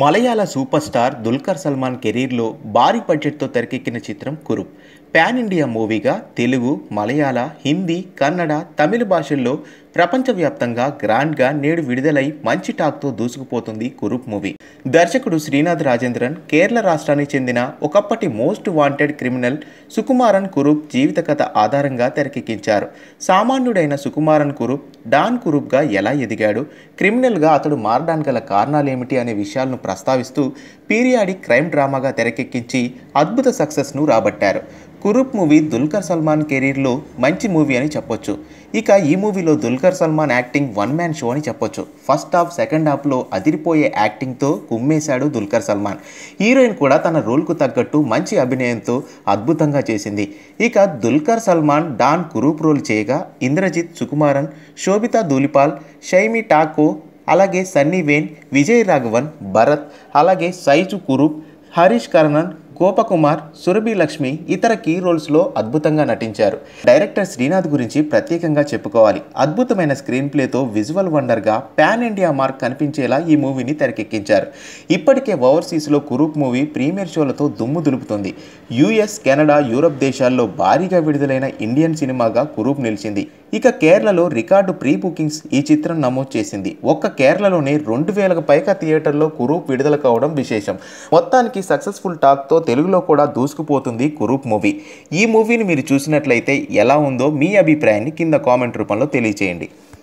మలయాళ super star Dulquer Salmaan కెరీర్లో భారీ బడ్జెట్తో తెరకెక్కిన చిత్రం కురు పాన్ ఇండియా మూవీగా తెలుగు మలయాళ హిందీ కన్నడ తమిళ భాషల్లో ప్రపంచవ్యాప్తంగా గ్రాండ్గా నేడు విడుదలై మంచి టాక్తో దూసుకుపోతుంది కురుప్ మూవీ దర్శకుడు శ్రీనాథ్ రాజేంద్రన్ కేరళ రాష్ట్రానికి చెందిన ఒకప్పటి most wanted criminal Sukumaran Kurup జీవిత కథ ఆధారంగా తెరకెక్కించారు సామాన్యుడైన సుకుమారన్ కురుప్ డాన్ గా ఎలా ఎదిగాడు క్రిమినల్గా అతడు మారడానికి గల కారణాలేమిటి అనే విషయాలను ప్రస్తావిస్తూ పీరియాడిక్ క్రైమ్ డ్రామాగా తెరకెక్కించి అద్భుత సక్సెస్ను రాబట్టారు కురూప్ మూవీ దుల్కర్ సల్మాన్ కెరీర్లో మంచి మూవీ అని చెప్పొచ్చు ఇక ఈ మూవీలో Dulquer Salmaan acting one man show అని చెప్పొచ్చు ఫస్ట్ హాఫ్ సెకండ్ హాఫ్లో అదిరిపోయే యాక్టింగ్తో కుమ్మేశాడు దుల్కర్ సల్మాన్ హీరోయిన్ కూడా తన రోల్కు తగ్గట్టు మంచి అభినయంతో అద్భుతంగా చేసింది ఇక దుల్కర్ సల్మాన్ డాన్ కురూప్ రోల్ చేయగా ఇంద్రజిత్ సుకుమారన్ శోభితా దూలిపాల్ షైమి టాకో అలాగే సన్నీ వేన్ విజయ్ రాఘవన్ భరత్ అలాగే సైజు కురూప్ హరీష్ కరణన్ గోపకుమార్ సురభి లక్ష్మి ఇతర కీ రోల్స్లో అద్భుతంగా నటించారు డైరెక్టర్ శ్రీనాథ్ గురించి ప్రత్యేకంగా చెప్పుకోవాలి అద్భుతమైన స్క్రీన్ ప్లేతో విజువల్ వండర్గా పాన్ ఇండియా మార్క్ కనిపించేలా ఈ మూవీని తెరకెక్కించారు ఇప్పటికే ఓవర్సీస్లో కురూప్ మూవీ ప్రీమియర్ షోలతో దుమ్ము దులుపుతుంది యుఎస్ కెనడా యూరప్ దేశాల్లో భారీగా విడుదలైన ఇండియన్ సినిమాగా కురూప్ నిలిచింది ఇక కేరళలో రికార్డు ప్రీ బుకింగ్స్ ఈ చిత్రం నమోదు చేసింది ఒక్క కేరళలోనే రెండు వేలకు పైగా థియేటర్లో కురూప్ విడుదల కావడం విశేషం మొత్తానికి సక్సెస్ఫుల్ టాక్తో తెలుగులో కూడా దూసుకుపోతుంది కురూప్ మూవీ ఈ మూవీని మీరు చూసినట్లయితే ఎలా ఉందో మీ అభిప్రాయాన్ని కింద కామెంట్ రూపంలో తెలియచేయండి